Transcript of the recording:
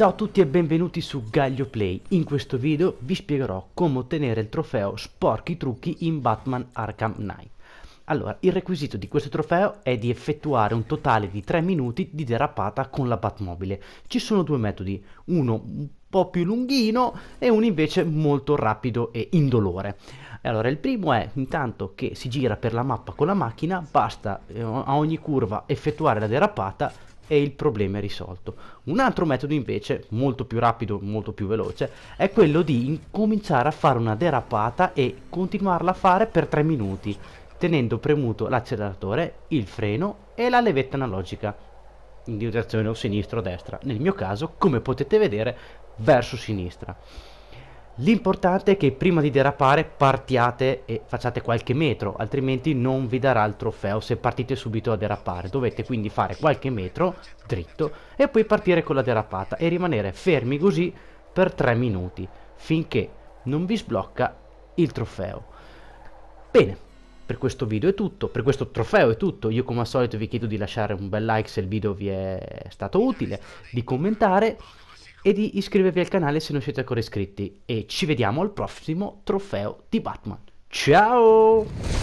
Ciao a tutti e benvenuti su Gaglio Play. In questo video vi spiegherò come ottenere il trofeo Sporchi trucchi in Batman Arkham Knight. Allora, il requisito di questo trofeo è di effettuare un totale di 3 minuti di derapata con la Batmobile. Ci sono due metodi, uno un po' più lunghino e uno invece molto rapido e indolore. Allora, il primo è intanto che si gira per la mappa con la macchina, basta eh, a ogni curva effettuare la derapata e il problema è risolto. Un altro metodo invece, molto più rapido, molto più veloce, è quello di incominciare a fare una derapata e continuarla a fare per 3 minuti, tenendo premuto l'acceleratore, il freno e la levetta analogica in direzione o sinistra o destra. Nel mio caso, come potete vedere, verso sinistra. L'importante è che prima di derapare partiate e facciate qualche metro, altrimenti non vi darà il trofeo se partite subito a derapare. Dovete quindi fare qualche metro dritto e poi partire con la derapata e rimanere fermi così per 3 minuti finché non vi sblocca il trofeo. Bene, per questo video è tutto, per questo trofeo è tutto, io come al solito vi chiedo di lasciare un bel like se il video vi è stato utile, di commentare e di iscrivervi al canale se non siete ancora iscritti. E ci vediamo al prossimo trofeo di Batman. Ciao!